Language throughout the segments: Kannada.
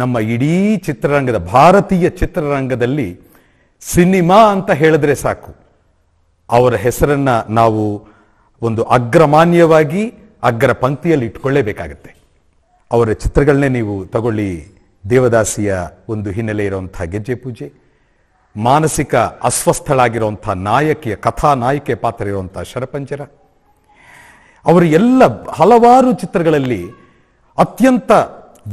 ನಮ್ಮ ಇಡೀ ಚಿತ್ರರಂಗದ ಭಾರತೀಯ ಚಿತ್ರರಂಗದಲ್ಲಿ ಸಿನಿಮಾ ಅಂತ ಹೇಳಿದ್ರೆ ಸಾಕು ಅವರ ಹೆಸರನ್ನು ನಾವು ಒಂದು ಅಗ್ರಮಾನ್ಯವಾಗಿ ಅಗ್ರ ಪಂಕ್ತಿಯಲ್ಲಿ ಇಟ್ಕೊಳ್ಳೇಬೇಕಾಗತ್ತೆ ಅವರ ಚಿತ್ರಗಳನ್ನೇ ನೀವು ತಗೊಳ್ಳಿ ದೇವದಾಸಿಯ ಒಂದು ಹಿನ್ನೆಲೆ ಇರುವಂಥ ಗೆಜ್ಜೆ ಪೂಜೆ ಮಾನಸಿಕ ಅಸ್ವಸ್ಥಳಾಗಿರುವಂಥ ನಾಯಕಿಯ ಕಥಾ ನಾಯಕಿಯ ಪಾತ್ರ ಇರುವಂಥ ಶರಪಂಜರ ಅವರು ಎಲ್ಲ ಹಲವಾರು ಚಿತ್ರಗಳಲ್ಲಿ ಅತ್ಯಂತ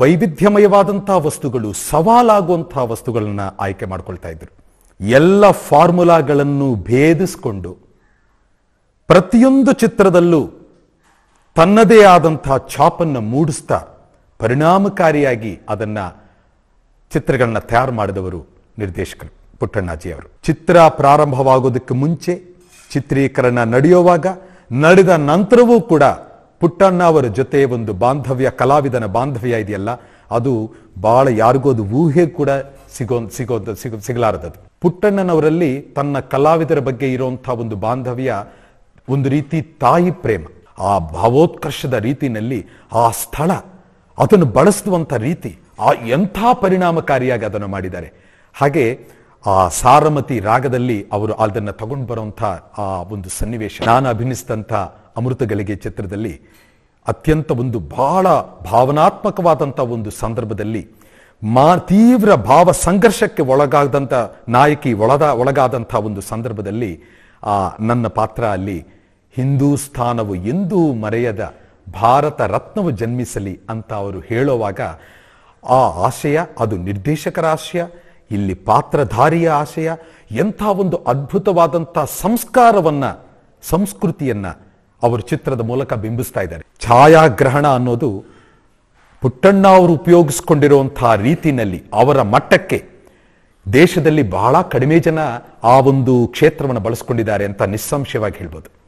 ವೈವಿಧ್ಯಮಯವಾದಂತಹ ವಸ್ತುಗಳು ಸವಾಲಾಗುವಂತಹ ವಸ್ತುಗಳನ್ನ ಆಯ್ಕೆ ಮಾಡ್ಕೊಳ್ತಾ ಇದ್ರು ಎಲ್ಲ ಫಾರ್ಮುಲಾಗಳನ್ನು ಭೇದಿಸಿಕೊಂಡು ಪ್ರತಿಯೊಂದು ಚಿತ್ರದಲ್ಲೂ ತನ್ನದೇ ಆದಂತಹ ಛಾಪನ್ನು ಮೂಡಿಸ್ತಾ ಪರಿಣಾಮಕಾರಿಯಾಗಿ ಅದನ್ನು ಚಿತ್ರಗಳನ್ನ ತಯಾರು ಮಾಡಿದವರು ನಿರ್ದೇಶಕರು ಅವರು ಚಿತ್ರ ಪ್ರಾರಂಭವಾಗೋದಕ್ಕೆ ಮುಂಚೆ ಚಿತ್ರೀಕರಣ ನಡೆಯುವಾಗ ನಡೆದ ನಂತರವೂ ಕೂಡ ಪುಟ್ಟಣ್ಣ ಅವರ ಜೊತೆ ಒಂದು ಬಾಂಧವ್ಯ ಕಲಾವಿದನ ಬಾಂಧವ್ಯ ಇದೆಯಲ್ಲ ಅದು ಬಹಳ ಯಾರಿಗೋ ಅದು ಊಹೆ ಕೂಡ ಸಿಗೋ ಸಿಗೋ ಸಿಗಲಾರದದು ಪುಟ್ಟಣ್ಣನವರಲ್ಲಿ ತನ್ನ ಕಲಾವಿದರ ಬಗ್ಗೆ ಇರುವಂತಹ ಒಂದು ಬಾಂಧವ್ಯ ಒಂದು ರೀತಿ ತಾಯಿ ಪ್ರೇಮ ಆ ಭಾವೋತ್ಕರ್ಷದ ರೀತಿನಲ್ಲಿ ಆ ಸ್ಥಳ ಅದನ್ನು ಬಳಸುವಂಥ ರೀತಿ ಆ ಎಂಥ ಪರಿಣಾಮಕಾರಿಯಾಗಿ ಅದನ್ನು ಮಾಡಿದ್ದಾರೆ ಹಾಗೆ ಆ ಸಾರಮತಿ ರಾಗದಲ್ಲಿ ಅವರು ಅದನ್ನು ತಗೊಂಡು ಬರುವಂಥ ಆ ಒಂದು ಸನ್ನಿವೇಶ ನಾನು ಅಭಿನಯಿಸಿದಂಥ ಅಮೃತಗಳಿಗೆ ಚಿತ್ರದಲ್ಲಿ ಅತ್ಯಂತ ಒಂದು ಬಹಳ ಭಾವನಾತ್ಮಕವಾದಂಥ ಒಂದು ಸಂದರ್ಭದಲ್ಲಿ ಮಾ ತೀವ್ರ ಭಾವ ಸಂಘರ್ಷಕ್ಕೆ ಒಳಗಾದಂಥ ನಾಯಕಿ ಒಳದ ಒಳಗಾದಂಥ ಒಂದು ಸಂದರ್ಭದಲ್ಲಿ ಆ ನನ್ನ ಪಾತ್ರ ಅಲ್ಲಿ ಹಿಂದೂಸ್ಥಾನವು ಎಂದೂ ಮರೆಯದ ಭಾರತ ರತ್ನವು ಜನ್ಮಿಸಲಿ ಅಂತ ಅವರು ಹೇಳುವಾಗ ಆ ಆಶಯ ಅದು ನಿರ್ದೇಶಕರ ಆಶಯ ಇಲ್ಲಿ ಪಾತ್ರಧಾರಿಯ ಆಶಯ ಎಂಥ ಒಂದು ಅದ್ಭುತವಾದಂಥ ಸಂಸ್ಕಾರವನ್ನು ಸಂಸ್ಕೃತಿಯನ್ನು ಅವರು ಚಿತ್ರದ ಮೂಲಕ ಬಿಂಬಿಸ್ತಾ ಇದ್ದಾರೆ ಛಾಯಾಗ್ರಹಣ ಅನ್ನೋದು ಪುಟ್ಟಣ್ಣ ಅವರು ಉಪಯೋಗಿಸ್ಕೊಂಡಿರುವಂತಹ ರೀತಿನಲ್ಲಿ ಅವರ ಮಟ್ಟಕ್ಕೆ ದೇಶದಲ್ಲಿ ಬಹಳ ಕಡಿಮೆ ಜನ ಆ ಒಂದು ಕ್ಷೇತ್ರವನ್ನು ಬಳಸ್ಕೊಂಡಿದ್ದಾರೆ ಅಂತ ನಿಸ್ಸಂಶಯವಾಗಿ ಹೇಳ್ಬೋದು